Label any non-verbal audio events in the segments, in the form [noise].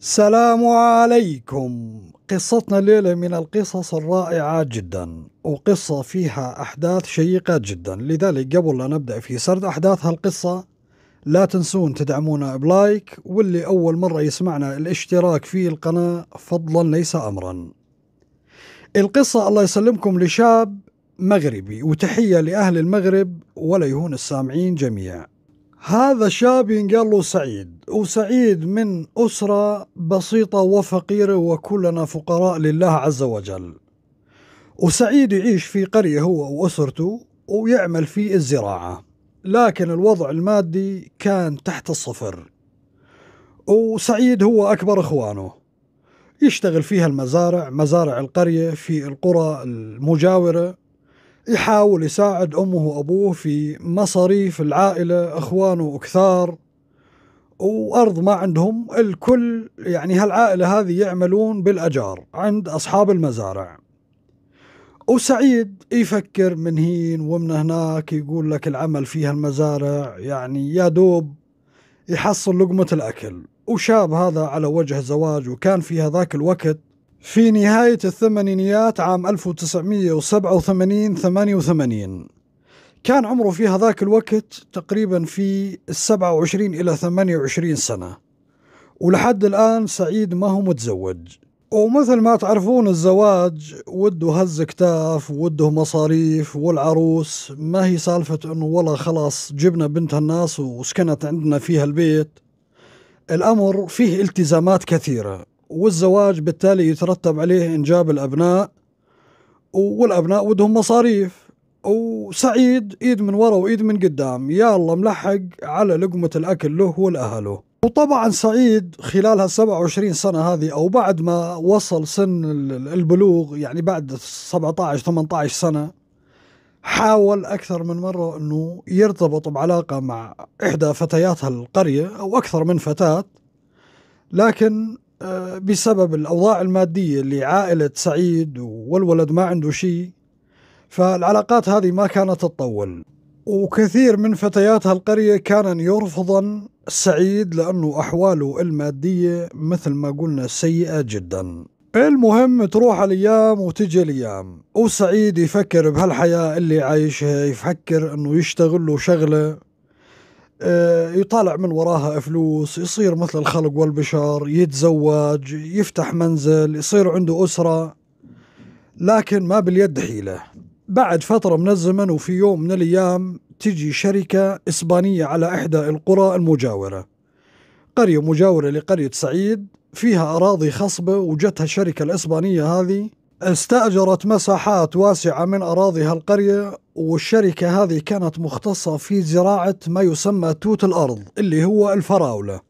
السلام عليكم قصتنا الليلة من القصص الرائعة جدا وقصة فيها أحداث شيقة جدا لذلك قبل لا نبدأ في سرد أحداث هالقصة لا تنسون تدعمونا بلايك واللي أول مرة يسمعنا الاشتراك في القناة فضلا ليس أمرا القصة الله يسلمكم لشاب مغربي وتحية لأهل المغرب ولا يهون السامعين جميعا هذا شاب ينقال له سعيد وسعيد من أسرة بسيطة وفقيرة وكلنا فقراء لله عز وجل وسعيد يعيش في قرية هو وأسرته ويعمل في الزراعة لكن الوضع المادي كان تحت الصفر وسعيد هو أكبر إخوانه يشتغل فيها المزارع مزارع القرية في القرى المجاورة يحاول يساعد أمه وأبوه في مصاريف العائلة أخوانه كثار وأرض ما عندهم الكل يعني هالعائلة هذه يعملون بالأجار عند أصحاب المزارع وسعيد يفكر من هين ومن هناك يقول لك العمل في هالمزارع يعني يا دوب يحصل لقمة الأكل وشاب هذا على وجه زواج وكان في هذاك الوقت في نهاية الثمانينيات عام 1987 88 كان عمره في هذاك الوقت تقريبا في 27 إلى 28 سنة ولحد الآن سعيد ما هو متزوج ومثل ما تعرفون الزواج وده هز كتاف وده مصاريف والعروس ما هي سالفة انه والله خلاص جبنا بنت الناس وسكنت عندنا فيها البيت الأمر فيه التزامات كثيرة والزواج بالتالي يترتب عليه إنجاب الأبناء والأبناء ودهم مصاريف وسعيد ايد من ورا وايد من قدام يا الله ملحق على لقمة الأكل له ولأهله وطبعا سعيد خلال هال 27 سنة هذه أو بعد ما وصل سن البلوغ يعني بعد 17 18 سنة حاول أكثر من مرة أنه يرتبط بعلاقة مع إحدى فتيات القرية أو أكثر من فتاة لكن آه، بسبب الأوضاع المادية اللي عائلة سعيد والولد ما عنده شيء فالعلاقات هذه ما كانت تطول وكثير من فتيات هالقرية كانن يرفضن سعيد لأنه أحواله المادية مثل ما قلنا سيئة جدا المهم تروح الأيام وتجي الأيام وسعيد يفكر بهالحياة اللي عايشها يفكر أنه يشتغل له شغلة آه، يطالع من وراها فلوس يصير مثل الخلق والبشر يتزوج يفتح منزل يصير عنده أسرة لكن ما باليد حيلة بعد فترة من الزمن وفي يوم من الأيام تجي شركة إسبانية على إحدى القرى المجاورة قرية مجاورة لقرية سعيد فيها أراضي خصبة وجتها الشركة الإسبانية هذه استأجرت مساحات واسعة من أراضيها القرية والشركة هذه كانت مختصة في زراعة ما يسمى توت الأرض اللي هو الفراولة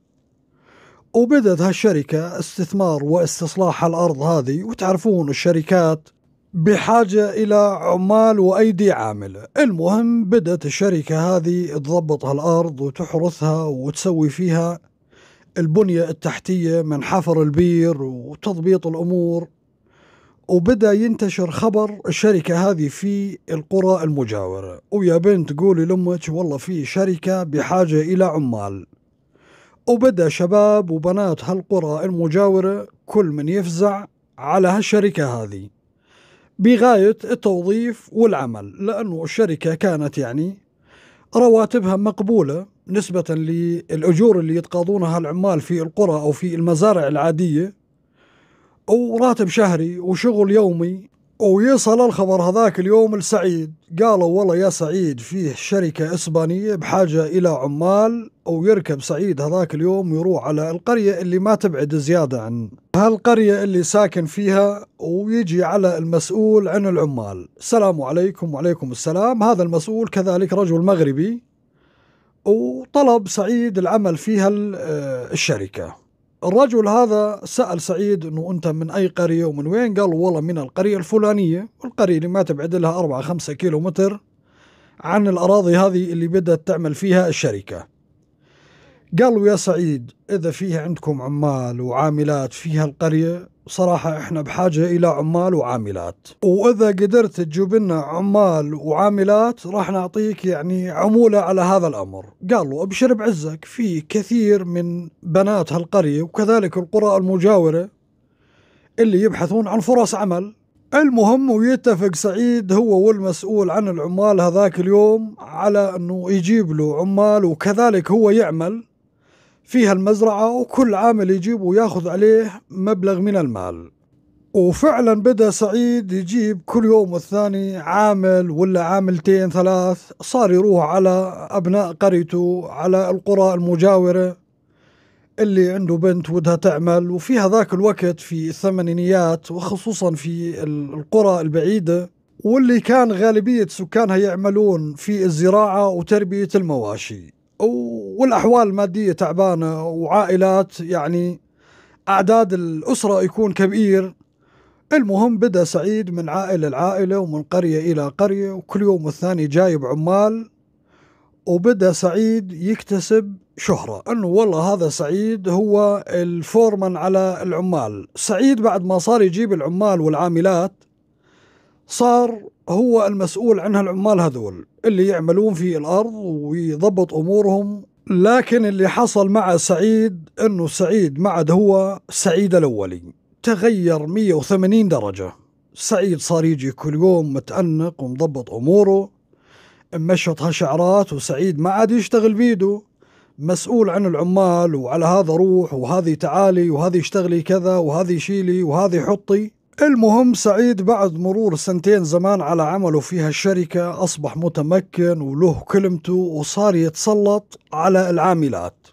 وبدت هالشركة استثمار واستصلاح الأرض هذه وتعرفون الشركات بحاجة إلى عمال وأيدي عاملة المهم بدأت الشركة هذه تضبط هالأرض وتحرثها وتسوي فيها البنية التحتية من حفر البير وتضبيط الأمور وبدا ينتشر خبر الشركه هذه في القرى المجاوره ويا بنت قولي لامك والله في شركه بحاجه الى عمال وبدا شباب وبنات هالقرى المجاوره كل من يفزع على هالشركه هذه بغايه التوظيف والعمل لانه الشركه كانت يعني رواتبها مقبوله نسبه للاجور اللي يتقاضونها العمال في القرى او في المزارع العاديه وراتب شهري وشغل يومي ويصل الخبر هذاك اليوم لسعيد قالوا والله يا سعيد فيه شركة إسبانية بحاجة إلى عمال أو يركب سعيد هذاك اليوم ويروح على القرية اللي ما تبعد زيادة عن هالقرية اللي ساكن فيها ويجي على المسؤول عن العمال السلام عليكم وعليكم السلام هذا المسؤول كذلك رجل مغربي وطلب سعيد العمل فيها آه، الشركة الرجل هذا سأل سعيد أنه أنت من أي قرية ومن وين قال والله من القرية الفلانية والقرية اللي ما تبعد لها أربعة خمسة كيلو متر عن الأراضي هذه اللي بدأت تعمل فيها الشركة قالوا يا سعيد إذا فيها عندكم عمال وعاملات فيها القرية صراحة احنا بحاجة الى عمال وعاملات واذا قدرت تجيب لنا عمال وعاملات راح نعطيك يعني عمولة على هذا الامر قالوا ابشر بعزك في كثير من بنات هالقرية وكذلك القرى المجاورة اللي يبحثون عن فرص عمل المهم ويتفق سعيد هو والمسؤول عن العمال هذاك اليوم على انه يجيب له عمال وكذلك هو يعمل فيها المزرعة وكل عامل يجيب وياخذ عليه مبلغ من المال وفعلا بدأ سعيد يجيب كل يوم والثاني عامل ولا عاملتين ثلاث صار يروح على أبناء قريته على القرى المجاورة اللي عنده بنت ودها تعمل وفي هذاك الوقت في الثمانينيات وخصوصا في القرى البعيدة واللي كان غالبية سكانها يعملون في الزراعة وتربية المواشي والاحوال الماديه تعبانه وعائلات يعني اعداد الاسره يكون كبير المهم بدا سعيد من عائله لعائله ومن قريه الى قريه وكل يوم والثاني جايب عمال وبدا سعيد يكتسب شهرة أنه والله هذا سعيد هو الفورمان على العمال سعيد بعد ما صار يجيب العمال والعاملات صار هو المسؤول عنها العمال هذول اللي يعملون في الأرض ويضبط أمورهم لكن اللي حصل مع سعيد انه سعيد ما عاد هو سعيد الاولي تغير 180 درجه سعيد صار يجي كل يوم متأنق ومضبط أموره مشط شعرات وسعيد ما عاد يشتغل بيده مسؤول عن العمال وعلى هذا روح وهذه تعالي وهذه اشتغلي كذا وهذه شيلي وهذه حطي المهم سعيد بعد مرور سنتين زمان على عمله في هالشركة أصبح متمكن وله كلمته وصار يتسلط على العاملات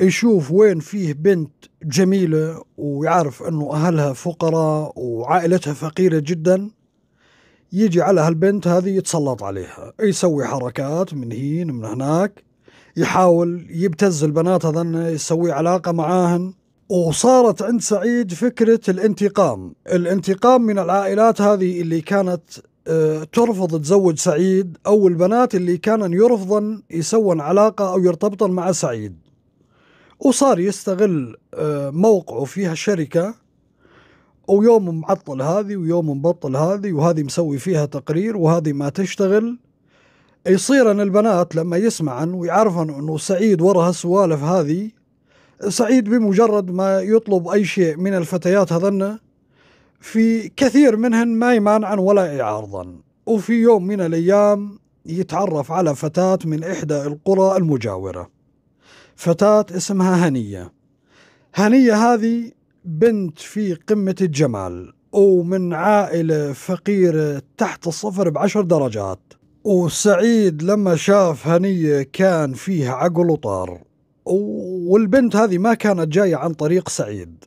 يشوف وين فيه بنت جميلة ويعرف أنه أهلها فقراء وعائلتها فقيرة جدا يجي على هالبنت هذه يتسلط عليها يسوي حركات من هين من هناك يحاول يبتز البنات هذن يسوي علاقة معاهن وصارت عند سعيد فكرة الانتقام الانتقام من العائلات هذه اللي كانت آه، ترفض تزوج سعيد أو البنات اللي كانن يرفضن يسون علاقة أو يرتبطن مع سعيد وصار يستغل آه، موقعه في هالشركة ويوم معطل هذه ويوم مبطل هذه وهذه مسوي فيها تقرير وهذه ما تشتغل يصيرن البنات لما يسمعن ويعرفن انه سعيد ورا هالسوالف هذه سعيد بمجرد ما يطلب أي شيء من الفتيات هذن في كثير منهن ما يمانعا ولا إعارضا وفي يوم من الأيام يتعرف على فتاة من إحدى القرى المجاورة فتاة اسمها هنية هنية هذه بنت في قمة الجمال ومن عائلة فقيرة تحت الصفر بعشر درجات وسعيد لما شاف هنية كان فيها عقل وطار والبنت هذه ما كانت جاية عن طريق سعيد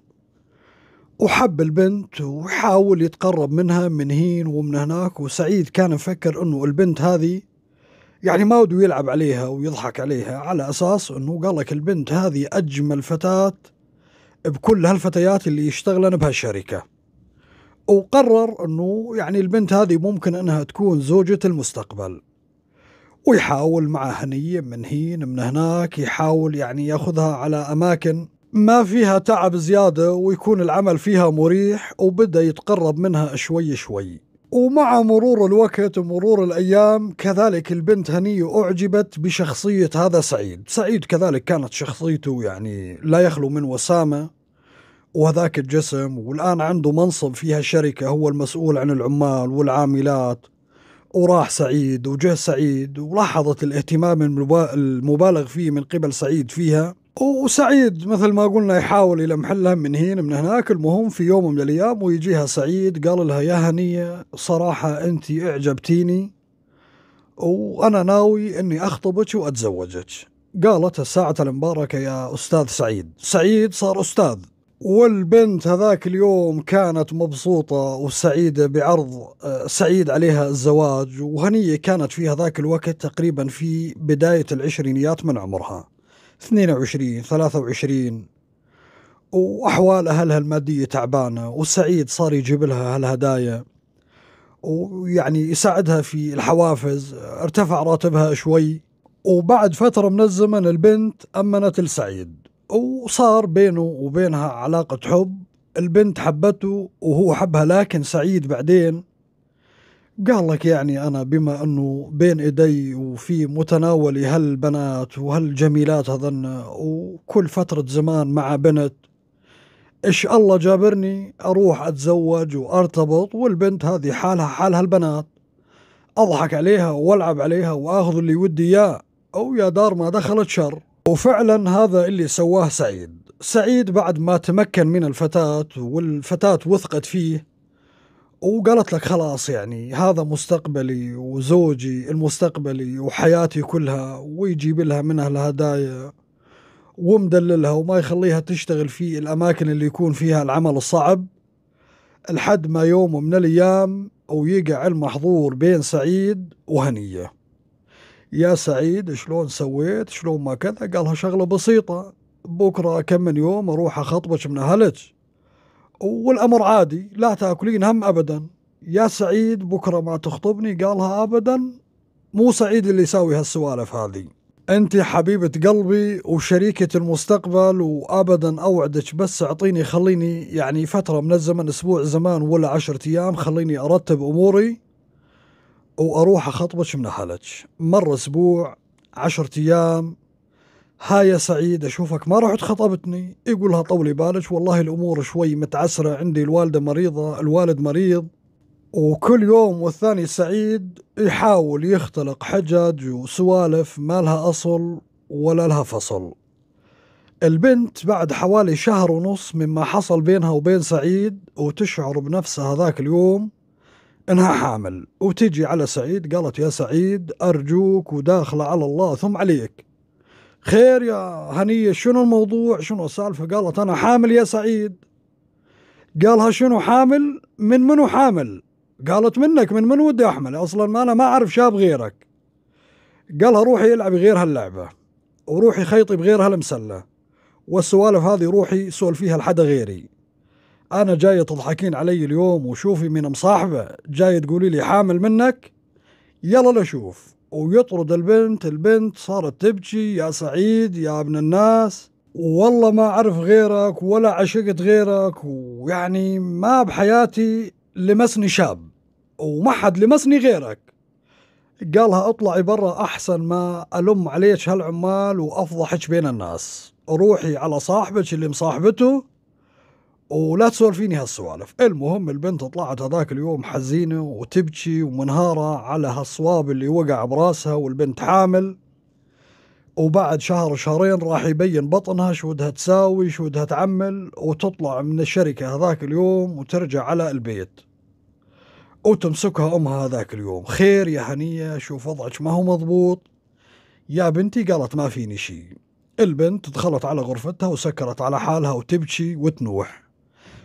وحب البنت وحاول يتقرب منها من هين ومن هناك وسعيد كان مفكر انه البنت هذه يعني ما وده يلعب عليها ويضحك عليها على اساس انه قال لك البنت هذه اجمل فتاة بكل هالفتيات اللي يشتغلن بهالشركة وقرر انه يعني البنت هذه ممكن انها تكون زوجة المستقبل ويحاول مع هنية من هين من هناك يحاول يعني ياخذها على أماكن ما فيها تعب زيادة ويكون العمل فيها مريح وبدأ يتقرب منها شوي شوي ومع مرور الوقت ومرور الأيام كذلك البنت هنية أعجبت بشخصية هذا سعيد سعيد كذلك كانت شخصيته يعني لا يخلو من وسامة وهذاك الجسم والآن عنده منصب فيها شركة هو المسؤول عن العمال والعاملات وراح سعيد وجه سعيد ولاحظت الاهتمام المبالغ فيه من قبل سعيد فيها وسعيد مثل ما قلنا يحاول إلى محلها من هنا من هناك المهم في يوم من الايام ويجيها سعيد قال لها يا هنيه صراحه انت اعجبتيني وانا ناوي اني اخطبك واتزوجك قالت الساعة المباركة يا أستاذ سعيد سعيد صار أستاذ والبنت هذاك اليوم كانت مبسوطة وسعيدة بعرض آه، سعيد عليها الزواج وهنية كانت في هذاك الوقت تقريبا في بداية العشرينيات من عمرها 22 23 وأحوال أهلها المادية تعبانة وسعيد صار يجيب لها هالهدايا ويعني يساعدها في الحوافز ارتفع راتبها شوي وبعد فترة من الزمن البنت أمنت لسعيد وصار بينه وبينها علاقة حب البنت حبته وهو حبها لكن سعيد بعدين قال لك يعني أنا بما أنه بين إيدي وفي متناولي هالبنات وهالجميلات هذن وكل فترة زمان مع بنت إيش الله جابرني أروح أتزوج وأرتبط والبنت هذه حالها حال هالبنات أضحك عليها وألعب عليها وآخذ اللي ودي إياه أو يا دار ما دخلت شر وفعلا هذا اللي سواه سعيد سعيد بعد ما تمكن من الفتاة والفتاة وثقت فيه وقالت لك خلاص يعني هذا مستقبلي وزوجي المستقبلي وحياتي كلها ويجيب لها من أهلها هدايا ومدللها وما يخليها تشتغل في الأماكن اللي يكون فيها العمل الصعب لحد ما يوم من الأيام ويقع المحظور بين سعيد وهنيه يا سعيد شلون سويت شلون ما كذا قالها شغلة بسيطة بكرة كم من يوم أروح أخطبك من أهلك والأمر عادي لا تأكلين هم أبدا يا سعيد بكرة ما تخطبني قالها أبدا مو سعيد اللي يساوي هالسوالف هذه انت حبيبة قلبي وشريكة المستقبل وابدا اوعدك بس اعطيني خليني يعني فترة من الزمن اسبوع زمان ولا عشرة ايام خليني ارتب اموري واروح اخطبش من اهلك مر اسبوع عشرة ايام ها يا سعيد اشوفك ما رحت خطبتني يقولها طولي بالك والله الامور شوي متعسره عندي الوالده مريضه الوالد مريض وكل يوم والثاني سعيد يحاول يختلق حجج وسوالف ما لها اصل ولا لها فصل البنت بعد حوالي شهر ونص مما حصل بينها وبين سعيد وتشعر بنفسها ذاك اليوم انها حامل وتجي على سعيد قالت يا سعيد ارجوك وداخله على الله ثم عليك خير يا هنيه شنو الموضوع شنو السالفه قالت انا حامل يا سعيد قالها شنو حامل من منو حامل قالت منك من من ودي احمل اصلا ما انا ما اعرف شاب غيرك قالها روحي العبي غير هاللعبه وروحي خيطي بغير هالمسله والسوالف هذه روحي سولفيها لحدا غيري انا جاية تضحكين علي اليوم وشوفي من مصاحبه جاية تقولي لي حامل منك يلا لشوف ويطرد البنت البنت صارت تبكي يا سعيد يا ابن الناس والله ما أعرف غيرك ولا عشقت غيرك ويعني ما بحياتي لمسني شاب وما حد لمسني غيرك قالها اطلعي برا أحسن ما ألم عليك هالعمال وأفضحك بين الناس روحي على صاحبك اللي مصاحبته ولا تسول فيني هالسوالف المهم البنت طلعت هذاك اليوم حزينة وتبكي ومنهارة على هالصواب اللي وقع براسها والبنت حامل وبعد شهر شهرين راح يبين بطنها شو بدها تساوي شو بدها تعمل وتطلع من الشركة هذاك اليوم وترجع على البيت وتمسكها أمها هذاك اليوم خير يا هنية شوف وضعك ما هو مضبوط يا بنتي قالت ما فيني شي البنت دخلت على غرفتها وسكرت على حالها وتبكي وتنوح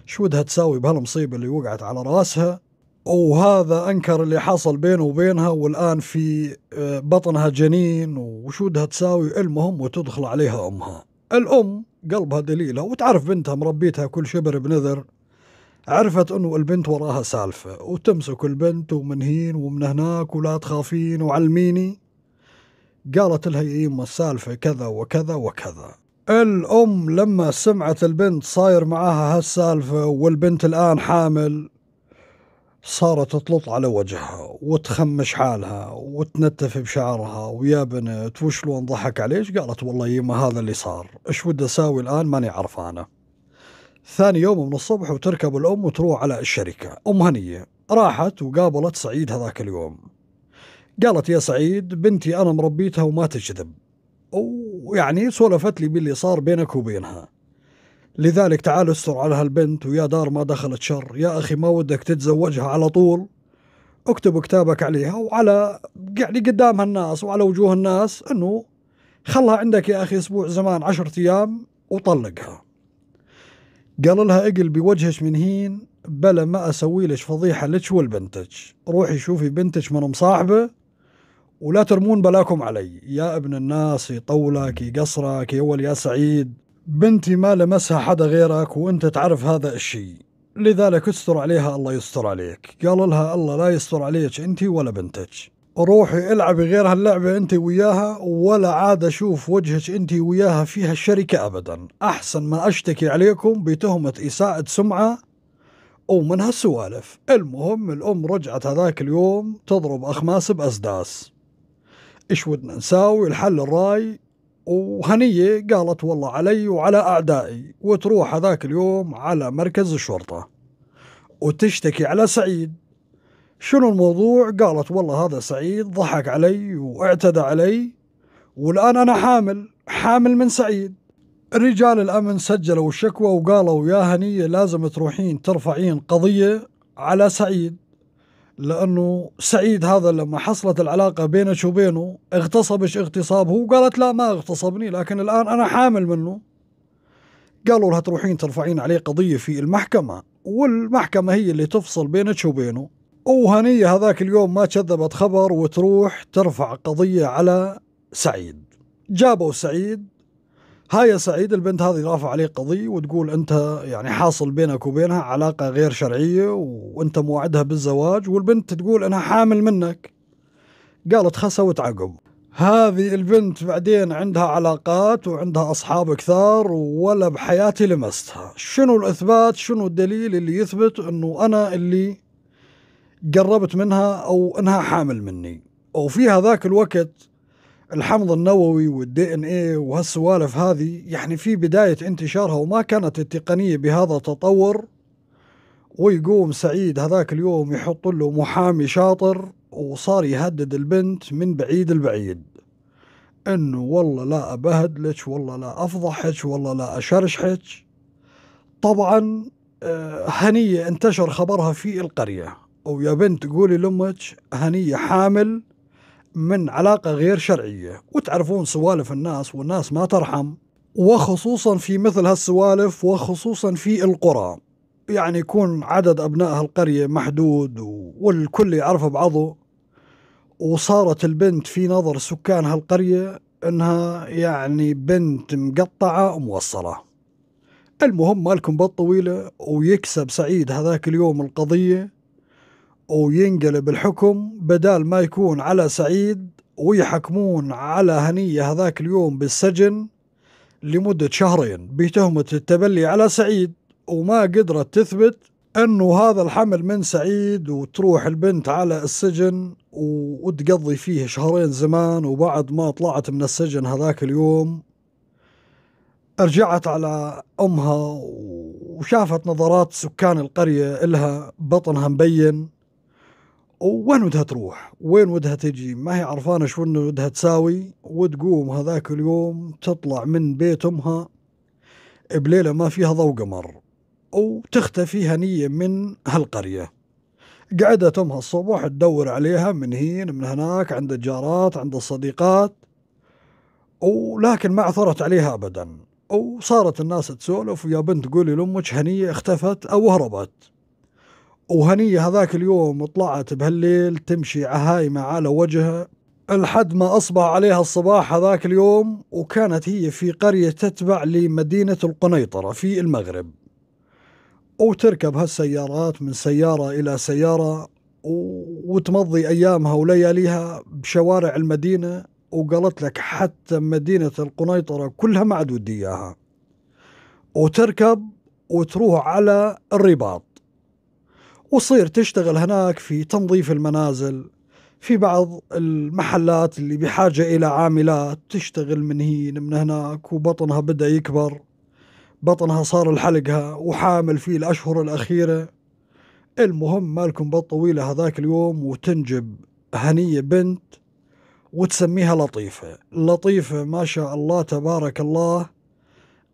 شو بدها تساوي بهالمصيبة اللي وقعت على راسها وهذا انكر اللي حصل بينه وبينها والان في آه، بطنها جنين وشو بدها تساوي المهم وتدخل عليها امها الام قلبها دليله وتعرف بنتها مربيتها كل شبر بنذر عرفت انه البنت وراها سالفه وتمسك البنت ومن هين ومن هناك ولا تخافين وعلميني قالت لها يا يما السالفه كذا وكذا وكذا الأم لما سمعت البنت صاير معاها هالسالفة والبنت الآن حامل صارت تطلط على وجهها وتخمش حالها وتنتف بشعرها ويا بنت وش لون ضحك عليش قالت والله يما هذا اللي صار ايش ودي اساوي الان ماني عرفانه ثاني يوم من الصبح وتركب الام وتروح على الشركه ام هنيه راحت وقابلت سعيد هذاك اليوم قالت يا سعيد بنتي انا مربيتها وما تجذب ويعني سولفت لي باللي صار بينك وبينها لذلك تعال استر على هالبنت ويا دار ما دخلت شر يا أخي ما ودك تتزوجها على طول اكتب كتابك عليها وعلى يعني قدام هالناس وعلى وجوه الناس انه خلها عندك يا اخي اسبوع زمان عشرة ايام وطلقها قال لها اقل بوجهش من هين بلا ما اسوي لش فضيحه لك ولبنتك روحي شوفي بنتك من مصاحبه ولا ترمون بلاكم علي يا ابن الناس طولك قصرك يا يا سعيد بنتي ما لمسها حدا غيرك وانت تعرف هذا الشيء لذلك استر عليها الله يستر عليك قال لها الله لا يستر عليك انت ولا بنتك روحي العبي غير هاللعبة انت وياها ولا عاد اشوف وجهك انت وياها في هالشركة ابدا احسن ما اشتكي عليكم بتهمة اساءة سمعة ومن هالسوالف المهم الام رجعت هذاك اليوم تضرب اخماس باسداس ايش ودنا نساوي الحل الراي وهنية قالت والله علي وعلى أعدائي وتروح هذاك اليوم على مركز الشرطة وتشتكي على سعيد شنو الموضوع قالت والله هذا سعيد ضحك علي واعتدى علي والآن أنا حامل حامل من سعيد رجال الأمن سجلوا الشكوى وقالوا يا هنية لازم تروحين ترفعين قضية على سعيد لانه سعيد هذا لما حصلت العلاقه بينك وبينه اغتصبش اغتصاب هو قالت لا ما اغتصبني لكن الان انا حامل منه قالوا لها تروحين ترفعين عليه قضيه في المحكمه والمحكمه هي اللي تفصل بينك وبينه وهنيه هذاك اليوم ما كذبت خبر وتروح ترفع قضيه على سعيد جابوا سعيد هاي يا سعيد البنت هذه رافع عليه قضية وتقول أنت يعني حاصل بينك وبينها علاقة غير شرعية وأنت موعدها بالزواج والبنت تقول أنها حامل منك قالت خسا عقب هذه البنت بعدين عندها علاقات وعندها أصحاب كثار ولا بحياتي لمستها شنو الإثبات شنو الدليل اللي يثبت أنه أنا اللي قربت منها أو أنها حامل مني وفي هذاك الوقت الحمض النووي والدي ان ايه وهالسوالف هذه يعني في بدايه انتشارها وما كانت التقنيه بهذا التطور ويقوم سعيد هذاك اليوم يحط له محامي شاطر وصار يهدد البنت من بعيد البعيد انه والله لا ابهدلك والله لا افضحك والله لا اشرشحك طبعا آه، هنيه انتشر خبرها في القريه ويا بنت قولي لامك هنيه حامل من علاقة غير شرعية وتعرفون سوالف الناس والناس ما ترحم وخصوصا في مثل هالسوالف وخصوصا في القرى يعني يكون عدد أبناء هالقرية محدود والكل يعرف بعضه وصارت البنت في نظر سكان هالقرية إنها يعني بنت مقطعة موصلة المهم مالكم بالطويلة ويكسب سعيد هذاك اليوم القضية وينقلب الحكم بدال ما يكون على سعيد ويحكمون على هنية هذاك اليوم بالسجن لمدة شهرين بتهمة التبلي على سعيد وما قدرت تثبت أنه هذا الحمل من سعيد وتروح البنت على السجن وتقضي فيه شهرين زمان وبعد ما طلعت من السجن هذاك اليوم رجعت على أمها وشافت نظرات سكان القرية إلها بطنها مبين وين ودها تروح وين ودها تجي ما هي عرفانة شو ودها تساوي وتقوم هذاك اليوم تطلع من بيت أمها بليلة ما فيها ضوء قمر وتختفي هنية من هالقرية قعدت أمها الصبح تدور عليها من هين من هناك عند الجارات عند الصديقات ولكن ما عثرت عليها أبدا وصارت الناس تسولف ويا بنت قولي لأمك هنية اختفت أو هربت وهنية هذاك اليوم طلعت بهالليل تمشي عهايمة على وجهها لحد ما أصبح عليها الصباح هذاك اليوم وكانت هي في قرية تتبع لمدينة القنيطرة في المغرب وتركب هالسيارات من سيارة إلى سيارة وتمضي أيامها ولياليها بشوارع المدينة وقالت لك حتى مدينة القنيطرة كلها ما عاد ودي إياها وتركب وتروح على الرباط وصير تشتغل هناك في تنظيف المنازل في بعض المحلات اللي بحاجة إلى عاملات تشتغل من هين من هناك وبطنها بدأ يكبر بطنها صار لحلقها وحامل في الأشهر الأخيرة المهم مالكم بالطويلة هذاك اليوم وتنجب هنية بنت وتسميها لطيفة لطيفة ما شاء الله تبارك الله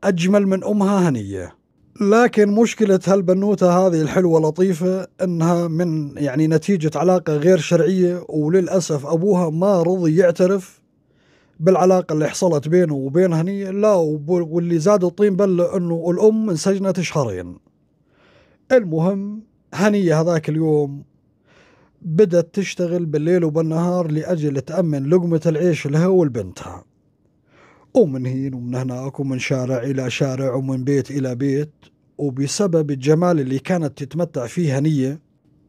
أجمل من أمها هنية لكن مشكلة هالبنوتة هذه الحلوة لطيفة انها من يعني نتيجة علاقة غير شرعية وللأسف ابوها ما رضي يعترف بالعلاقة اللي حصلت بينه وبين هنية لا واللي زاد الطين بلة انه الام انسجنت شهرين المهم هنية هذاك اليوم بدأت تشتغل بالليل وبالنهار لأجل تأمن لقمة العيش لها ولبنتها ومن هين ومن هناك ومن شارع إلى شارع ومن بيت إلى بيت وبسبب الجمال اللي كانت تتمتع فيه هنية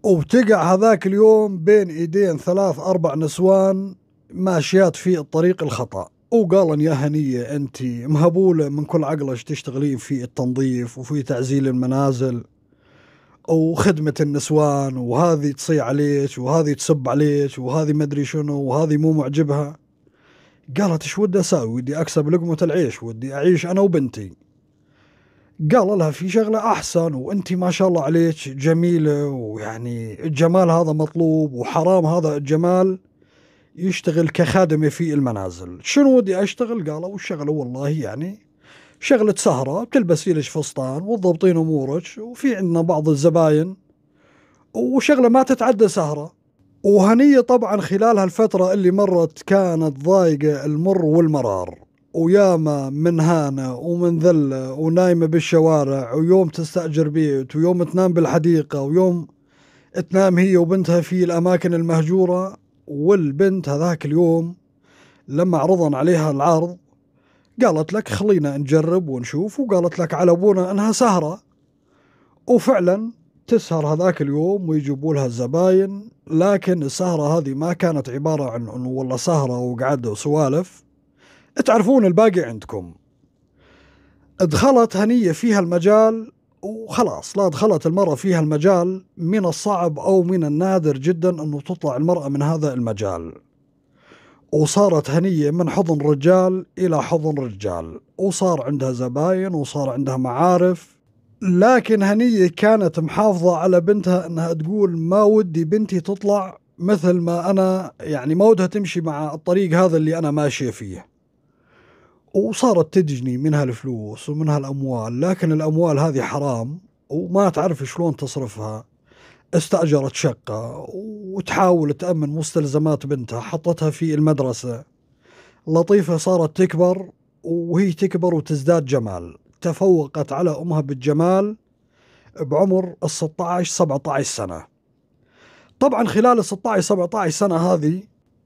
وبتقع هذاك اليوم بين إيدين ثلاث أربع نسوان ماشيات في الطريق الخطأ وقالن يا هنية أنت مهبولة من كل عقلش تشتغلين في التنظيف وفي تعزيل المنازل وخدمة النسوان وهذه تصي عليك وهذه تسب عليك وهذه مدري شنو وهذه مو معجبها قالت ايش ودي اسوي ودي اكسب لقمة العيش ودي اعيش انا وبنتي قال لها في شغلة احسن وانت ما شاء الله عليك جميلة ويعني الجمال هذا مطلوب وحرام هذا الجمال يشتغل كخادمة في المنازل شنو ودي اشتغل قالوا الشغلة والله يعني شغلة سهرة بتلبسي لك فستان وتضبطين امورك وفي عندنا بعض الزباين وشغلة ما تتعدى سهرة وهنية طبعا خلال هالفترة اللي مرت كانت ضايقة المر والمرار وياما من هانة ومن ذلة ونايمة بالشوارع ويوم تستأجر بيت ويوم تنام بالحديقة ويوم تنام هي وبنتها في الأماكن المهجورة والبنت هذاك اليوم لما عرضن عليها العرض قالت لك خلينا نجرب ونشوف وقالت لك على أبونا أنها سهرة وفعلا تسهر هذاك اليوم ويجيبوا لها الزباين لكن السهرة هذه ما كانت عبارة عن أنه والله سهرة وقعدة وسوالف تعرفون الباقي عندكم دخلت هنية فيها المجال وخلاص لا دخلت المرأة فيها المجال من الصعب أو من النادر جدا أنه تطلع المرأة من هذا المجال وصارت هنية من حضن رجال إلى حضن رجال وصار عندها زباين وصار عندها معارف لكن هنية كانت محافظة على بنتها أنها تقول ما ودي بنتي تطلع مثل ما أنا يعني ما ودها تمشي مع الطريق هذا اللي أنا ماشية فيه وصارت تجني منها الفلوس ومنها الأموال لكن الأموال هذه حرام وما تعرف شلون تصرفها استأجرت شقة وتحاول تأمن مستلزمات بنتها حطتها في المدرسة لطيفة صارت تكبر وهي تكبر وتزداد جمال تفوقت على أمها بالجمال بعمر ال 16 17 سنة طبعا خلال ال 16 17 سنة هذه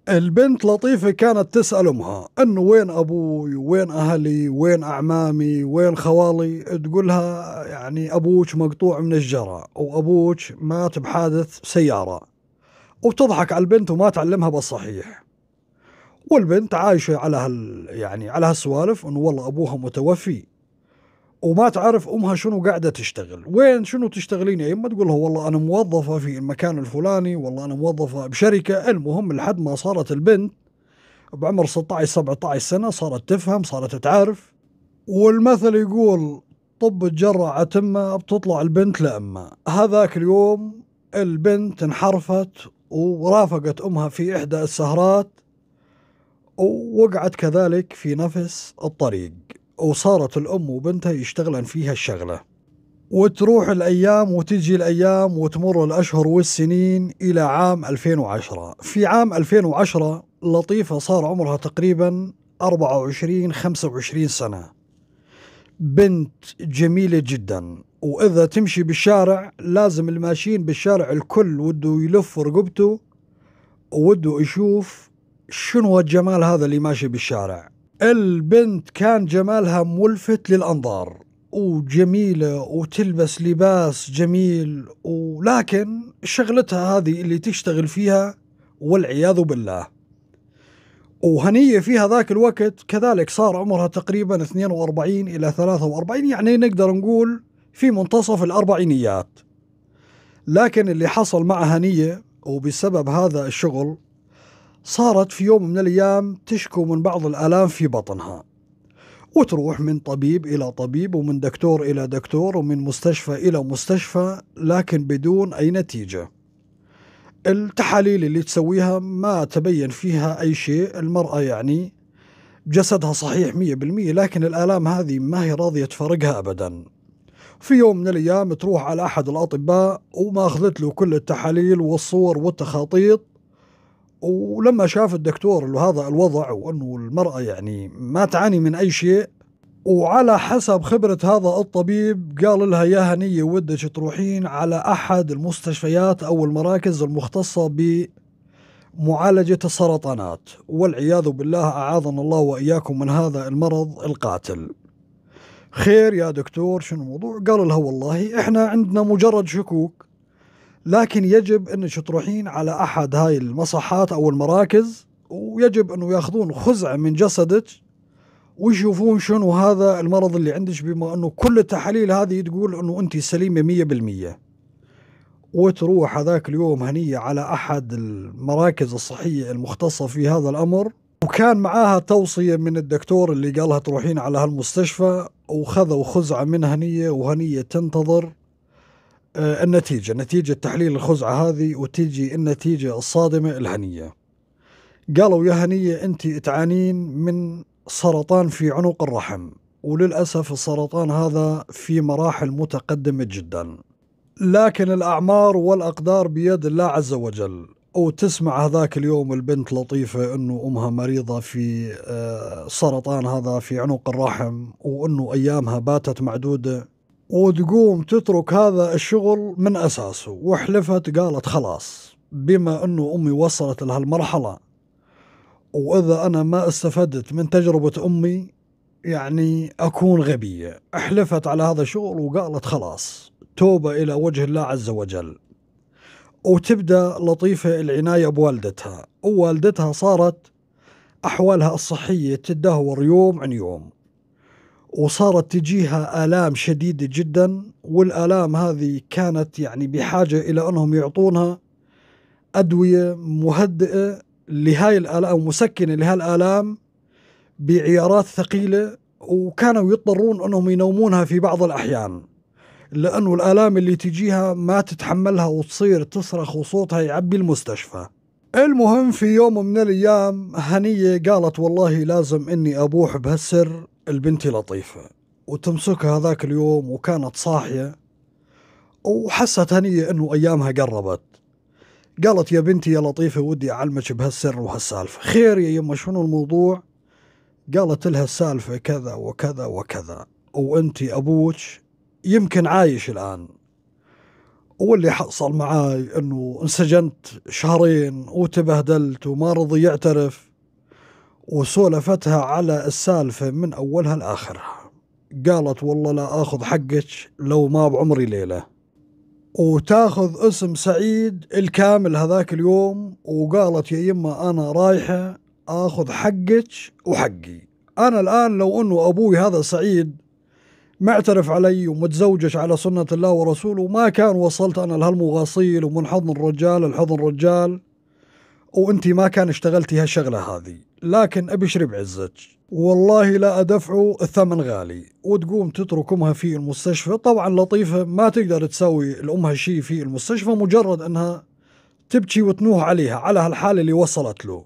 البنت لطيفة كانت تسأل أمها أنه وين أبوي وين أهلي وين أعمامي وين خوالي تقولها يعني أبوك مقطوع من الجرى وأبوك مات بحادث سيارة وتضحك على البنت وما تعلمها بالصحيح والبنت عايشة على هال يعني على هالسوالف أنه والله أبوها متوفي وما تعرف امها شنو قاعده تشتغل، وين شنو تشتغلين يا اما تقول لها والله انا موظفه في المكان الفلاني، والله انا موظفه بشركه، المهم لحد ما صارت البنت بعمر 16 17 سنه صارت تفهم، صارت تعرف والمثل يقول طب الجرة عتمة بتطلع البنت لأمة هذاك اليوم البنت انحرفت ورافقت أمها في إحدى السهرات ووقعت كذلك في نفس الطريق وصارت الأم وبنتها يشتغلن فيها الشغلة وتروح الأيام وتجي الأيام وتمر الأشهر والسنين إلى عام 2010 في عام 2010 لطيفة صار عمرها تقريبا 24 25 سنة بنت جميلة جدا وإذا تمشي بالشارع لازم الماشين بالشارع الكل وده يلف رقبته وده يشوف شنو الجمال هذا اللي ماشي بالشارع البنت كان جمالها ملفت للأنظار وجميلة وتلبس لباس جميل ولكن شغلتها هذه اللي تشتغل فيها والعياذ بالله وهنية في هذاك الوقت كذلك صار عمرها تقريبا 42 إلى 43 يعني نقدر نقول في منتصف الأربعينيات لكن اللي حصل مع هنية وبسبب هذا الشغل صارت في يوم من الأيام تشكو من بعض الآلام في بطنها وتروح من طبيب إلى طبيب ومن دكتور إلى دكتور ومن مستشفى إلى مستشفى لكن بدون أي نتيجة التحاليل اللي تسويها ما تبين فيها أي شيء المرأة يعني جسدها صحيح مية بالمية لكن الآلام هذه ما هي راضية تفرقها أبدا في يوم من الأيام تروح على أحد الأطباء وما أخذت له كل التحاليل والصور والتخاطيط ولما شاف الدكتور انه هذا الوضع وانه المراه يعني ما تعاني من اي شيء وعلى حسب خبرة هذا الطبيب قال لها يا هنية ودك تروحين على أحد المستشفيات أو المراكز المختصة بمعالجة السرطانات والعياذ بالله أعاذنا الله وإياكم من هذا المرض القاتل خير يا دكتور شنو الموضوع قال لها والله إحنا عندنا مجرد شكوك لكن يجب انك تروحين على احد هاي المصحات او المراكز ويجب انه ياخذون خزعه من جسدك ويشوفون شنو هذا المرض اللي عندك بما انه كل التحاليل هذه تقول انه انت سليمه 100% وتروح هذاك اليوم هنيه على احد المراكز الصحيه المختصه في هذا الامر وكان معاها توصيه من الدكتور اللي قالها تروحين على هالمستشفى وخذوا خزعه من هنيه وهنيه تنتظر آه، النتيجة نتيجة تحليل الخزعة هذه وتيجي النتيجة الصادمة الهنية قالوا يا هنية أنت تعانين من سرطان في عنق الرحم وللأسف السرطان هذا في مراحل متقدمة جدا لكن الأعمار والأقدار بيد الله عز وجل وتسمع هذاك اليوم البنت لطيفة أنه أمها مريضة في آه، سرطان هذا في عنق الرحم وأنه أيامها باتت معدودة وتقوم تترك هذا الشغل من أساسه وحلفت قالت خلاص بما أنه أمي وصلت لهالمرحلة وإذا أنا ما استفدت من تجربة أمي يعني أكون غبية أحلفت على هذا الشغل وقالت خلاص توبة إلى وجه الله عز وجل وتبدأ لطيفة العناية بوالدتها ووالدتها صارت أحوالها الصحية تدهور يوم عن يوم وصارت تجيها آلام شديدة جدا والآلام هذه كانت يعني بحاجة إلى أنهم يعطونها أدوية مهدئة لهاي الآلام مسكنة لهاي الآلام بعيارات ثقيلة وكانوا يضطرون أنهم ينومونها في بعض الأحيان لأنه الآلام اللي تجيها ما تتحملها وتصير تصرخ وصوتها يعبي المستشفى المهم في يوم من الأيام هنية قالت والله لازم إني أبوح بهالسر البنت لطيفة وتمسكها ذاك اليوم وكانت صاحية وحست هنية أنه أيامها قربت قالت يا بنتي يا لطيفة ودي أعلمك بهالسر وهالسالفة خير يا يما شنو الموضوع قالت لها السالفة كذا وكذا وكذا وأنت أبوك يمكن عايش الآن واللي حصل معاي أنه انسجنت شهرين وتبهدلت وما رضي يعترف وسولفتها على السالفة من أولها لآخرها قالت والله لا آخذ حقك لو ما بعمري ليلة وتاخذ اسم سعيد الكامل هذاك اليوم وقالت يا يما أنا رايحة آخذ حقك وحقي أنا الآن لو أنه أبوي هذا سعيد معترف علي ومتزوجش على سنة الله ورسوله وما كان وصلت أنا لهالمغاصيل ومن حضن الرجال الحضن الرجال وانت ما كان اشتغلتي هالشغلة هذه لكن أبشري بعزتك والله لا أدفعه الثمن غالي وتقوم تترك أمها في المستشفى طبعا لطيفة ما تقدر تسوي لأمها شيء في المستشفى مجرد أنها تبكي وتنوه عليها على هالحالة اللي وصلت له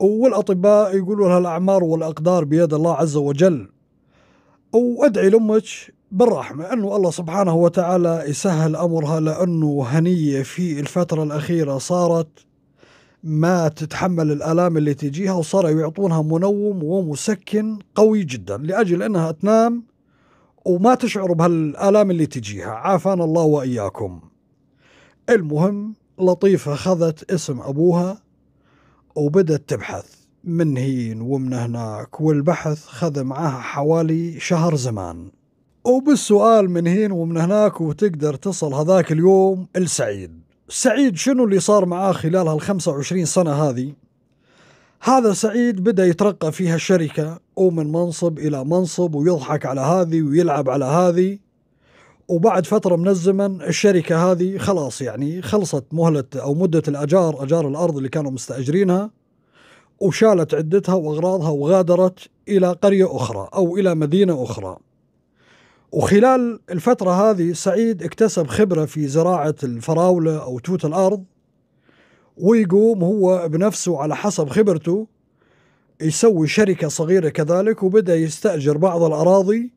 والأطباء يقولوا لها الأعمار والأقدار بيد الله عز وجل وأدعي لأمك بالرحمة أنه الله سبحانه وتعالى يسهل أمرها لأنه هنية في الفترة الأخيرة صارت ما تتحمل الآلام اللي تجيها وصاروا يعطونها منوم ومسكن قوي جدا لأجل أنها تنام وما تشعر بهالآلام اللي تجيها عافانا الله وإياكم المهم لطيفة خذت اسم أبوها وبدت تبحث من هين ومن هناك والبحث خذ معاها حوالي شهر زمان وبالسؤال من هين ومن هناك وتقدر تصل هذاك اليوم السعيد سعيد شنو اللي صار معاه خلال هال 25 سنة هذه هذا سعيد بدأ يترقى فيها الشركة ومن منصب إلى منصب ويضحك على هذه ويلعب على هذه وبعد فترة من الزمن الشركة هذه خلاص يعني خلصت مهلة أو مدة الأجار أجار الأرض اللي كانوا مستأجرينها وشالت عدتها وأغراضها وغادرت إلى قرية أخرى أو إلى مدينة أخرى وخلال الفترة هذه سعيد اكتسب خبرة في زراعة الفراولة أو توت الأرض ويقوم هو بنفسه على حسب خبرته يسوي شركة صغيرة كذلك وبدأ يستأجر بعض الأراضي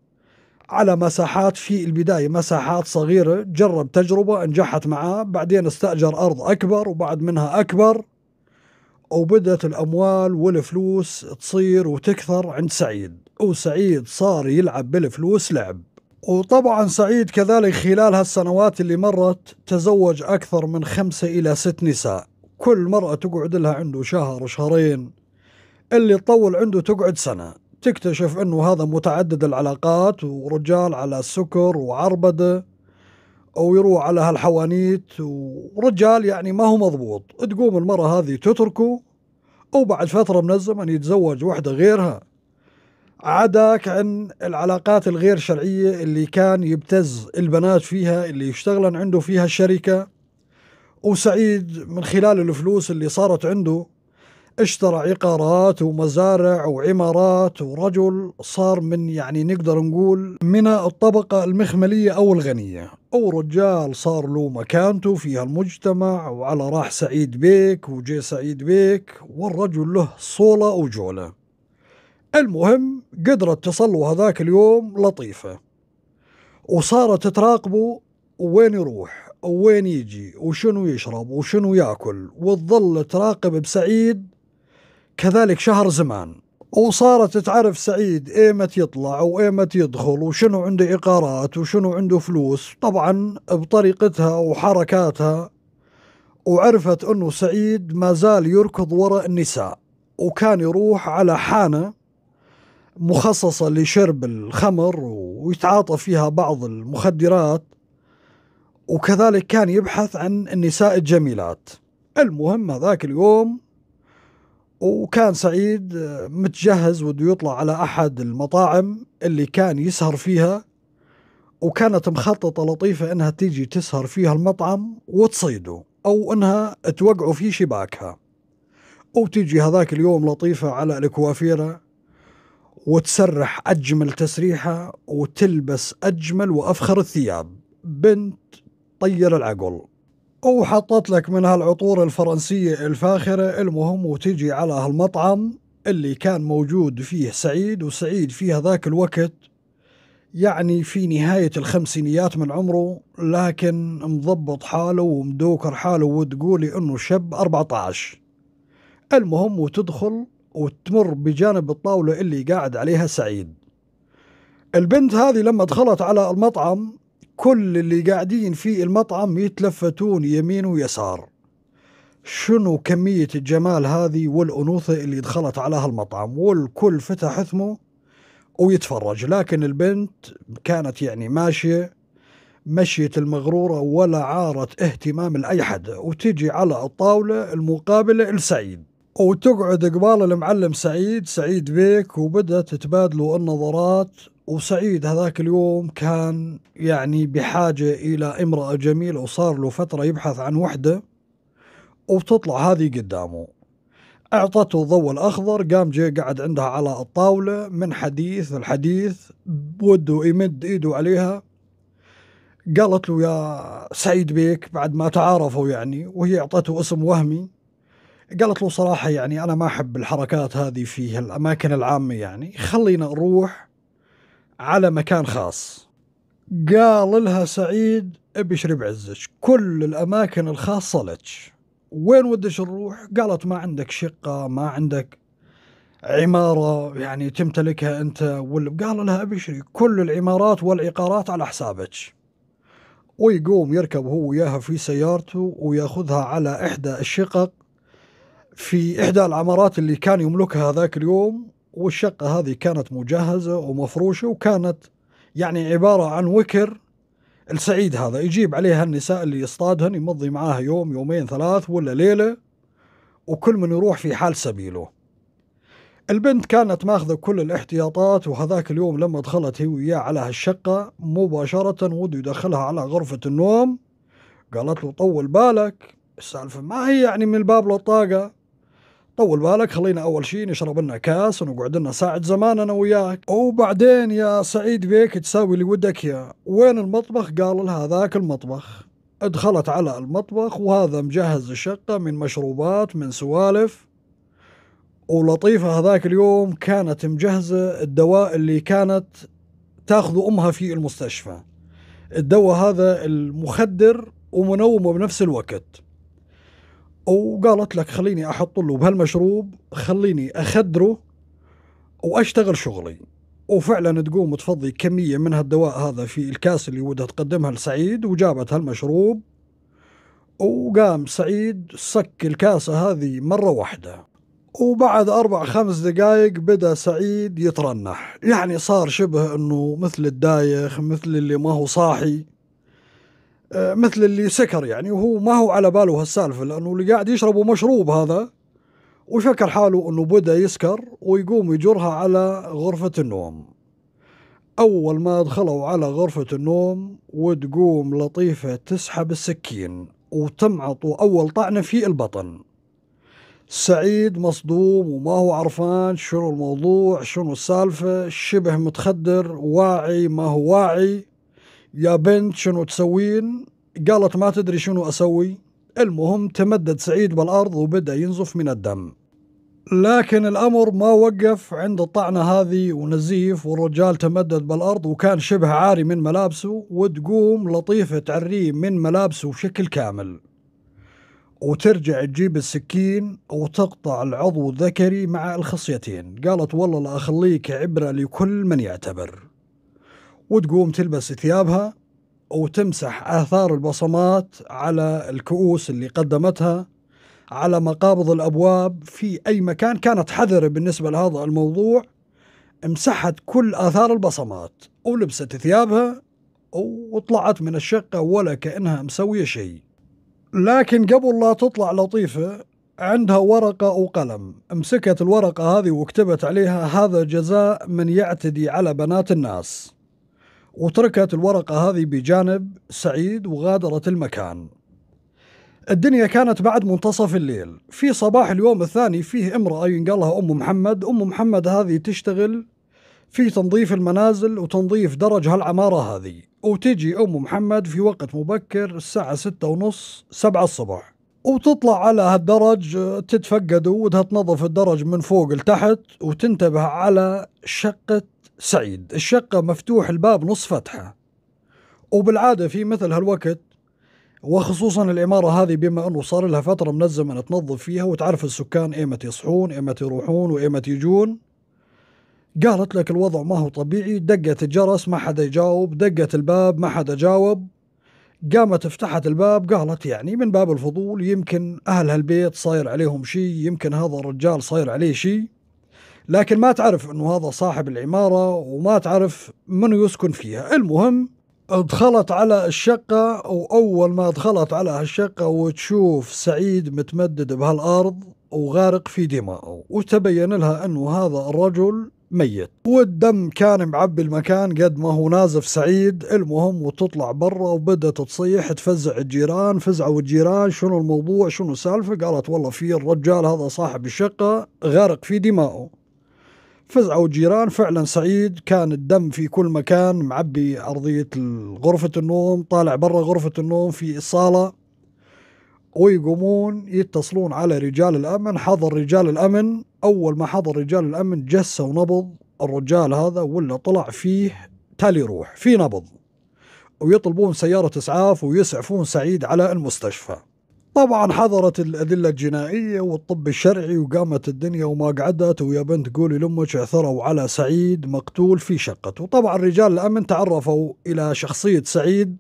على مساحات في البداية مساحات صغيرة جرب تجربة أنجحت معاه بعدين استأجر أرض أكبر وبعد منها أكبر وبدأت الأموال والفلوس تصير وتكثر عند سعيد وسعيد صار يلعب بالفلوس لعب وطبعا سعيد كذلك خلال هالسنوات اللي مرت تزوج أكثر من خمسة إلى ست نساء كل مرأة تقعد لها عنده شهر شهرين اللي تطول عنده تقعد سنة تكتشف أنه هذا متعدد العلاقات ورجال على السكر وعربدة أو يروح على هالحوانيت ورجال يعني ما هو مضبوط تقوم المرأة هذه تتركه وبعد فترة من الزمن يتزوج وحدة غيرها عداك عن العلاقات الغير شرعية اللي كان يبتز البنات فيها اللي يشتغلن عنده فيها الشركة وسعيد من خلال الفلوس اللي صارت عنده اشترى عقارات ومزارع وعمارات ورجل صار من يعني نقدر نقول من الطبقة المخملية أو الغنية أو رجال صار له مكانته في المجتمع وعلى راح سعيد بيك وجي سعيد بيك والرجل له صولة وجولة المهم قدرت تصلوا هذاك اليوم لطيفة وصارت تراقبه وين يروح وين يجي وشنو يشرب وشنو ياكل وتظل تراقب بسعيد كذلك شهر زمان وصارت تعرف سعيد ايمت يطلع وايمت يدخل وشنو عنده ايقارات وشنو عنده فلوس طبعا بطريقتها وحركاتها وعرفت انه سعيد ما زال يركض وراء النساء وكان يروح على حانه مخصصة لشرب الخمر ويتعاطى فيها بعض المخدرات وكذلك كان يبحث عن النساء الجميلات المهم هذاك اليوم وكان سعيد متجهز وده يطلع على أحد المطاعم اللي كان يسهر فيها وكانت مخططة لطيفة إنها تيجي تسهر فيها المطعم وتصيده أو إنها توقعه في شباكها وتيجي هذاك اليوم لطيفة على الكوافيرة وتسرح أجمل تسريحة وتلبس أجمل وأفخر الثياب بنت طير العقل وحطت لك من هالعطور الفرنسية الفاخرة المهم وتجي على هالمطعم اللي كان موجود فيه سعيد وسعيد فيه ذاك الوقت يعني في نهاية الخمسينيات من عمره لكن مضبط حاله ومدوكر حاله وتقولي انه شاب 14 المهم وتدخل وتمر بجانب الطاولة اللي قاعد عليها سعيد البنت هذه لما دخلت على المطعم كل اللي قاعدين في المطعم يتلفتون يمين ويسار شنو كمية الجمال هذه والأنوثة اللي دخلت على هالمطعم والكل فتح اثمه ويتفرج لكن البنت كانت يعني ماشية مشية المغرورة ولا عارت اهتمام لأي حد وتجي على الطاولة المقابلة لسعيد وتقعد قبال المعلم سعيد سعيد بيك وبدأت تتبادلوا النظرات وسعيد هذاك اليوم كان يعني بحاجة إلى امرأة جميلة وصار له فترة يبحث عن وحدة وبتطلع هذه قدامه أعطته الضوء الأخضر قام جاي قعد عندها على الطاولة من حديث الحديث بوده يمد إيده عليها قالت له يا سعيد بيك بعد ما تعارفوا يعني وهي أعطته اسم وهمي قالت له صراحه يعني انا ما احب الحركات هذه في الاماكن العامه يعني خلينا نروح على مكان خاص قال لها سعيد ابشري عزك كل الاماكن الخاصه لك وين ودش نروح قالت ما عندك شقه ما عندك عمارة يعني تمتلكها أنت وال... قال لها أبشري كل العمارات والعقارات على حسابك ويقوم يركب هو وياها في سيارته وياخذها على إحدى الشقق في إحدى العمارات اللي كان يملكها ذاك اليوم والشقة هذه كانت مجهزة ومفروشة وكانت يعني عبارة عن وكر السعيد هذا يجيب عليها النساء اللي يصطادهن يمضي معاها يوم يومين ثلاث ولا ليلة وكل من يروح في حال سبيله البنت كانت ماخذة كل الاحتياطات وهذاك اليوم لما دخلت هي وياه على هالشقة مباشرة وده يدخلها على غرفة النوم قالت له طول بالك السالفة ما هي يعني من الباب للطاقة طول بالك خلينا اول شيء نشرب لنا كاس ونقعد لنا ساعه زمان انا وياك وبعدين يا سعيد بيك تساوي اللي ودك يا وين المطبخ قال لها ذاك المطبخ دخلت على المطبخ وهذا مجهز الشقة من مشروبات من سوالف ولطيفة هذاك اليوم كانت مجهزة الدواء اللي كانت تاخذ أمها في المستشفى الدواء هذا المخدر ومنومة بنفس الوقت وقالت لك خليني احط له بهالمشروب خليني اخدره واشتغل شغلي وفعلا تقوم تفضي كميه من هالدواء هذا في الكاس اللي ودها تقدمها لسعيد وجابت هالمشروب وقام سعيد سك الكاسه هذه مره واحده وبعد أربع خمس دقايق بدأ سعيد يترنح يعني صار شبه أنه مثل الدايخ مثل اللي ما هو صاحي آه، مثل اللي سكر يعني وهو ما هو على باله هالسالفه لانه اللي قاعد يشربه مشروب هذا ويفكر حاله انه بدا يسكر ويقوم يجرها على غرفه النوم اول ما دخلوا على غرفه النوم وتقوم لطيفه تسحب السكين وتمعطوا اول طعنه في البطن سعيد مصدوم وما هو عرفان شنو الموضوع شنو السالفة شبه متخدر واعي ما هو واعي يا بنت شنو تسوين قالت ما تدري شنو أسوي المهم تمدد سعيد بالأرض وبدأ ينزف من الدم لكن الأمر ما وقف عند الطعنة هذه ونزيف والرجال تمدد بالأرض وكان شبه عاري من ملابسه وتقوم لطيفة تعريه من ملابسه بشكل كامل وترجع تجيب السكين وتقطع العضو الذكري مع الخصيتين قالت والله لا أخليك عبرة لكل من يعتبر وتقوم تلبس ثيابها وتمسح آثار البصمات على الكؤوس اللي قدمتها على مقابض الأبواب في أي مكان كانت حذرة بالنسبة لهذا الموضوع مسحت كل آثار البصمات ولبست ثيابها وطلعت من الشقة ولا كأنها مسوية شيء لكن قبل لا تطلع لطيفة عندها ورقة وقلم امسكت مسكت الورقة هذه وكتبت عليها هذا جزاء من يعتدي على بنات الناس وتركت الورقة هذه بجانب سعيد وغادرت المكان الدنيا كانت بعد منتصف الليل في صباح اليوم الثاني فيه امرأة ينقلها أم محمد أم محمد هذه تشتغل في تنظيف المنازل وتنظيف درج هالعمارة هذه وتجي أم محمد في وقت مبكر الساعة ستة ونص سبعة الصبح وتطلع على هالدرج تتفقد ودها تنظف الدرج من فوق لتحت وتنتبه على شقة سعيد الشقة مفتوح الباب نص فتحة وبالعادة في مثل هالوقت وخصوصا الإمارة هذه بما أنه صار لها فترة من الزمن تنظف فيها وتعرف السكان إيمت يصحون إيمت يروحون وإيمت يجون قالت لك الوضع ما هو طبيعي دقت الجرس ما حدا يجاوب دقت الباب ما حدا جاوب قامت فتحت الباب قالت يعني من باب الفضول يمكن أهل هالبيت صاير عليهم شيء يمكن هذا الرجال صاير عليه شيء لكن ما تعرف انه هذا صاحب العماره وما تعرف من يسكن فيها المهم دخلت على الشقة وأول ما دخلت على هالشقة وتشوف سعيد متمدد بهالأرض وغارق في دمائه وتبين لها أنه هذا الرجل ميت والدم كان معبي المكان قد ما هو نازف سعيد المهم وتطلع برا وبدت تصيح تفزع الجيران فزعوا الجيران شنو الموضوع شنو السالفة قالت والله في الرجال هذا صاحب الشقة غارق في دمائه فزعوا الجيران فعلا سعيد كان الدم في كل مكان معبي أرضية غرفة النوم طالع برا غرفة النوم في الصالة ويقومون يتصلون على رجال الأمن حضر رجال الأمن أول ما حضر رجال الأمن جس ونبض الرجال هذا ولا طلع فيه تالي روح في نبض ويطلبون سيارة إسعاف ويسعفون سعيد على المستشفى طبعا حضرت الأدلة الجنائية والطب الشرعي وقامت الدنيا وما قعدت ويا بنت قولي لأمك عثروا على سعيد مقتول في شقته وطبعا رجال الأمن تعرفوا إلى شخصية سعيد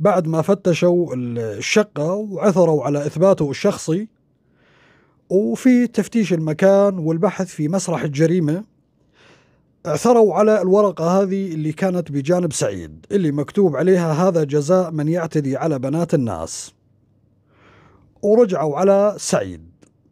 بعد ما فتشوا الشقة وعثروا على إثباته الشخصي وفي تفتيش المكان والبحث في مسرح الجريمة عثروا على الورقة هذه اللي كانت بجانب سعيد اللي مكتوب عليها هذا جزاء من يعتدي على بنات الناس ورجعوا على سعيد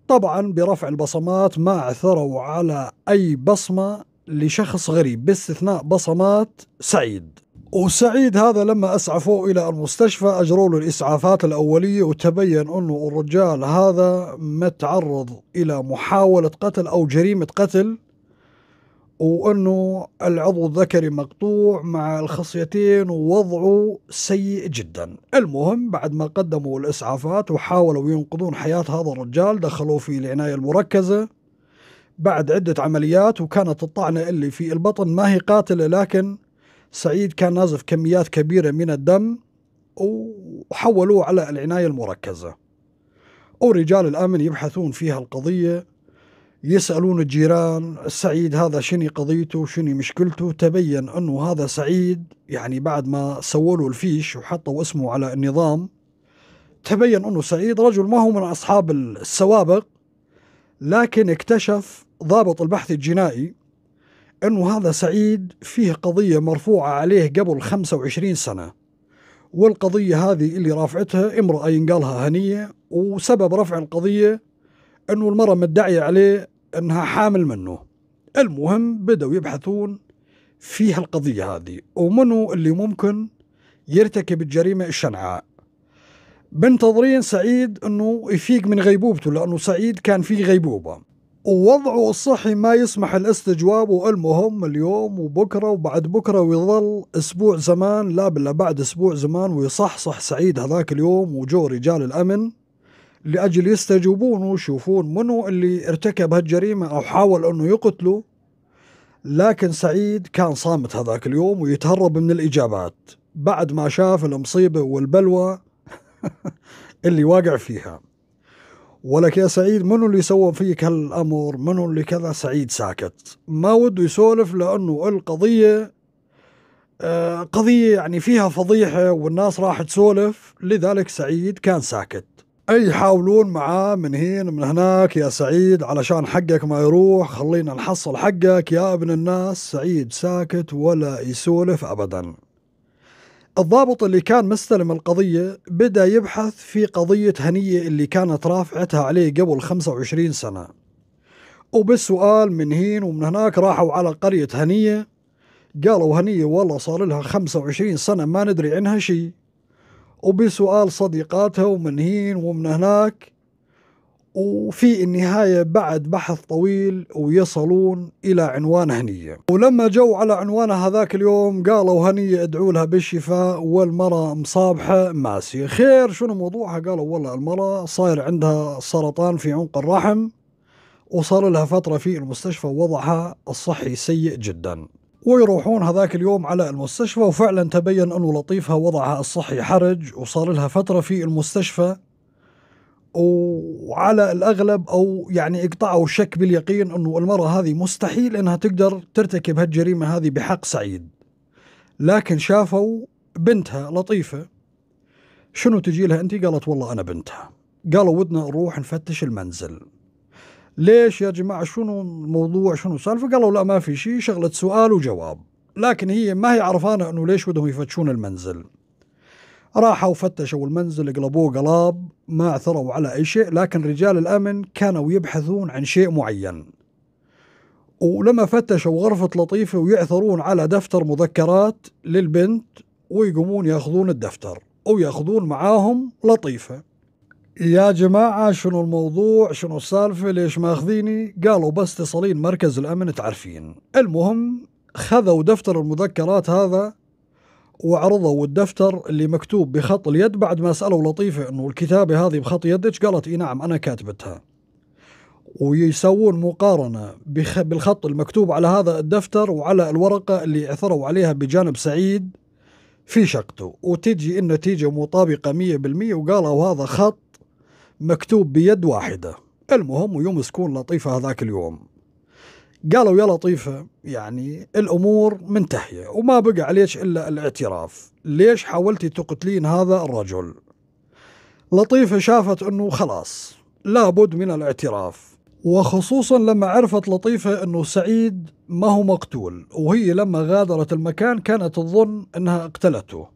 طبعا برفع البصمات ما عثروا على أي بصمة لشخص غريب باستثناء بصمات سعيد وسعيد هذا لما اسعفوه الى المستشفى اجروا له الاسعافات الاوليه وتبين انه الرجال هذا متعرض الى محاوله قتل او جريمه قتل وانه العضو الذكري مقطوع مع الخصيتين ووضعه سيء جدا المهم بعد ما قدموا الاسعافات وحاولوا ينقذون حياه هذا الرجال دخلوه في العنايه المركزه بعد عده عمليات وكانت الطعنه اللي في البطن ما هي قاتله لكن سعيد كان نازف كميات كبيره من الدم وحولوه على العنايه المركزه ورجال الامن يبحثون فيها القضيه يسألون الجيران السعيد هذا شني قضيته وشني مشكلته تبين أنه هذا سعيد يعني بعد ما سووا له الفيش وحطوا اسمه على النظام تبين أنه سعيد رجل ما هو من أصحاب السوابق لكن اكتشف ضابط البحث الجنائي أنه هذا سعيد فيه قضية مرفوعة عليه قبل 25 سنة والقضية هذه اللي رافعتها امرأة ينقالها هنية وسبب رفع القضية انه المرأة مدعية عليه انها حامل منه المهم بدأوا يبحثون في هالقضية هذه ومنو اللي ممكن يرتكب الجريمة الشنعاء منتظرين سعيد انه يفيق من غيبوبته لانه سعيد كان في غيبوبة ووضعه الصحي ما يسمح الاستجواب والمهم اليوم وبكرة وبعد بكرة ويظل أسبوع زمان لا بلا بعد أسبوع زمان ويصحصح سعيد هذاك اليوم وجو رجال الأمن لاجل يستجوبون ويشوفون منو اللي ارتكب هالجريمه او حاول انه يقتله لكن سعيد كان صامت هذاك اليوم ويتهرب من الاجابات بعد ما شاف المصيبه والبلوى [laughs] اللي واقع فيها ولك يا سعيد منو اللي سوى فيك هالامر منو اللي كذا سعيد ساكت ما وده يسولف لانه القضيه آه، قضيه يعني فيها فضيحه والناس راح تسولف لذلك سعيد كان ساكت يحاولون معاه من هنا من هناك يا سعيد علشان حقك ما يروح خلينا نحصل حقك يا ابن الناس سعيد ساكت ولا يسولف ابدا الضابط اللي كان مستلم القضية بدأ يبحث في قضية هنية اللي كانت رافعتها عليه قبل 25 سنة وبالسؤال من هين ومن هناك راحوا على قرية هنية قالوا هنية والله صار لها 25 سنة ما ندري عنها شيء وبسؤال صديقاتها ومن هين ومن هناك وفي النهاية بعد بحث طويل ويصلون إلى عنوان هنية ولما جو على عنوانها هذاك اليوم قالوا هنية ادعوا لها بالشفاء والمرأة مصابحة ماسية خير شنو موضوعها قالوا والله المرأة صاير عندها سرطان في عنق الرحم وصار لها فترة في المستشفى وضعها الصحي سيء جدا ويروحون هذاك اليوم على المستشفى وفعلا تبين أنه لطيفها وضعها الصحي حرج وصار لها فترة في المستشفى وعلى الأغلب أو يعني اقطعوا الشك باليقين أنه المرأة هذه مستحيل أنها تقدر ترتكب هالجريمة هذه بحق سعيد لكن شافوا بنتها لطيفة شنو تجي لها أنت قالت والله أنا بنتها قالوا ودنا نروح نفتش المنزل ليش يا جماعة شنو الموضوع شنو السالفة قالوا لا ما في شيء شغلة سؤال وجواب لكن هي ما هي عرفانة أنه ليش بدهم يفتشون المنزل راحوا فتشوا المنزل قلبوه قلاب ما عثروا على أي شيء لكن رجال الأمن كانوا يبحثون عن شيء معين ولما فتشوا غرفة لطيفة ويعثرون على دفتر مذكرات للبنت ويقومون ياخذون الدفتر أو ياخذون معاهم لطيفة يا جماعة شنو الموضوع شنو السالفة ليش ماخذيني قالوا بس تصلين مركز الأمن تعرفين المهم خذوا دفتر المذكرات هذا وعرضوا الدفتر اللي مكتوب بخط اليد بعد ما سألوا لطيفة أنه الكتابة هذه بخط يدك قالت إي نعم أنا كاتبتها ويسوون مقارنة بخ... بالخط المكتوب على هذا الدفتر وعلى الورقة اللي عثروا عليها بجانب سعيد في شقته وتجي النتيجة مطابقة 100% وقالوا هذا خط مكتوب بيد واحدة المهم ويمسكون لطيفة هذاك اليوم قالوا يا لطيفة يعني الأمور منتهية وما بقى عليك إلا الاعتراف ليش حاولتي تقتلين هذا الرجل لطيفة شافت أنه خلاص لابد من الاعتراف وخصوصا لما عرفت لطيفة أنه سعيد ما هو مقتول وهي لما غادرت المكان كانت تظن أنها اقتلته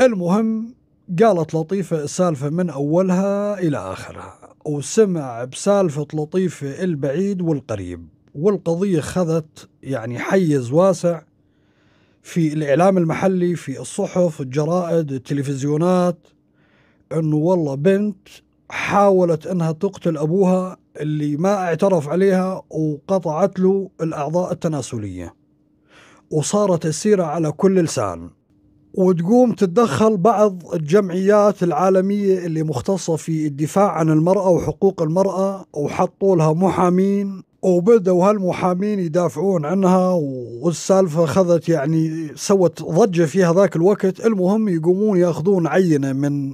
المهم قالت لطيفة السالفة من أولها إلى آخرها وسمع بسالفة لطيفة البعيد والقريب والقضية خذت يعني حيز واسع في الإعلام المحلي في الصحف الجرائد التلفزيونات أنه والله بنت حاولت أنها تقتل أبوها اللي ما اعترف عليها وقطعت له الأعضاء التناسلية وصارت السيرة على كل لسان وتقوم تتدخل بعض الجمعيات العالمية اللي مختصة في الدفاع عن المرأة وحقوق المرأة وحطوا لها محامين وبدأوا هالمحامين يدافعون عنها والسالفة أخذت يعني سوت ضجة في هذاك الوقت المهم يقومون يأخذون عينة من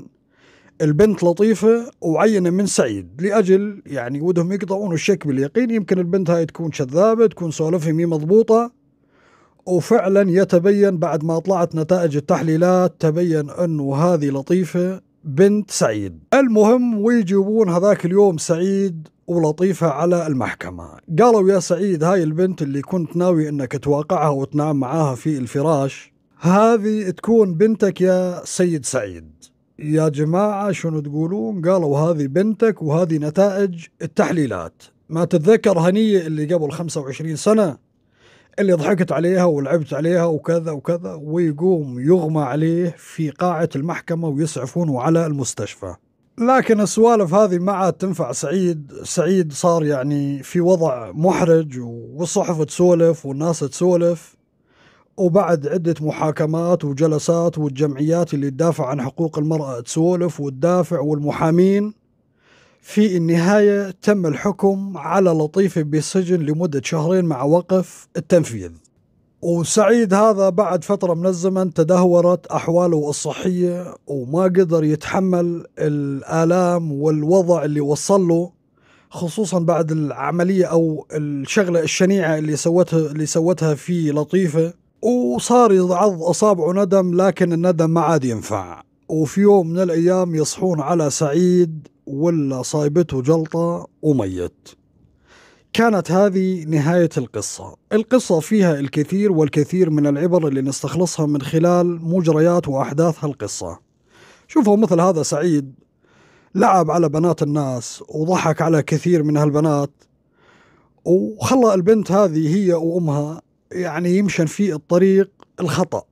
البنت لطيفة وعينة من سعيد لأجل يعني ودهم يقطعون الشك باليقين يمكن البنت هاي تكون شذابة تكون سوالفها مي مضبوطة وفعلا يتبين بعد ما طلعت نتائج التحليلات تبين انه هذه لطيفه بنت سعيد المهم ويجيبون هذاك اليوم سعيد ولطيفة على المحكمة قالوا يا سعيد هاي البنت اللي كنت ناوي انك تواقعها وتنام معاها في الفراش هذه تكون بنتك يا سيد سعيد يا جماعة شنو تقولون قالوا هذه بنتك وهذه نتائج التحليلات ما تتذكر هنية اللي قبل 25 سنة اللي ضحكت عليها ولعبت عليها وكذا وكذا ويقوم يغمى عليه في قاعة المحكمة ويسعفونه على المستشفى لكن السوالف هذه ما عاد تنفع سعيد سعيد صار يعني في وضع محرج والصحف تسولف والناس تسولف وبعد عدة محاكمات وجلسات والجمعيات اللي تدافع عن حقوق المرأة تسولف وتدافع والمحامين في النهاية تم الحكم على لطيف بسجن لمدة شهرين مع وقف التنفيذ وسعيد هذا بعد فترة من الزمن تدهورت أحواله الصحية وما قدر يتحمل الآلام والوضع اللي وصل له خصوصا بعد العملية أو الشغلة الشنيعة اللي سوتها اللي سوتها في لطيفة وصار يضعض أصابعه ندم لكن الندم ما عاد ينفع وفي يوم من الأيام يصحون على سعيد ولا صايبته جلطة وميت كانت هذه نهاية القصة القصة فيها الكثير والكثير من العبر اللي نستخلصها من خلال مجريات وأحداث هالقصة شوفوا مثل هذا سعيد لعب على بنات الناس وضحك على كثير من هالبنات وخلى البنت هذه هي وأمها يعني يمشن في الطريق الخطأ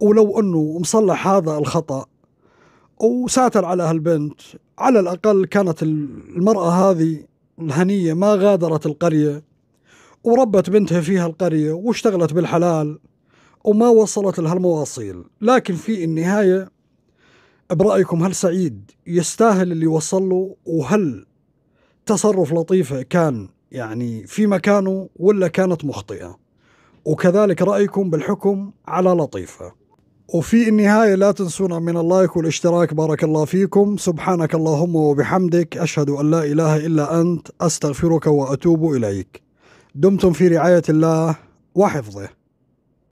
ولو أنه مصلح هذا الخطأ وساتر على هالبنت على الأقل كانت المرأة هذه الهنية ما غادرت القرية وربت بنتها فيها القرية واشتغلت بالحلال وما وصلت لها المواصيل لكن في النهاية برأيكم هل سعيد يستاهل اللي وصل له وهل تصرف لطيفة كان يعني في مكانه ولا كانت مخطئة وكذلك رأيكم بالحكم على لطيفة وفي النهاية لا تنسونا من اللايك والاشتراك بارك الله فيكم سبحانك اللهم وبحمدك أشهد أن لا إله إلا أنت أستغفرك وأتوب إليك دمتم في رعاية الله وحفظه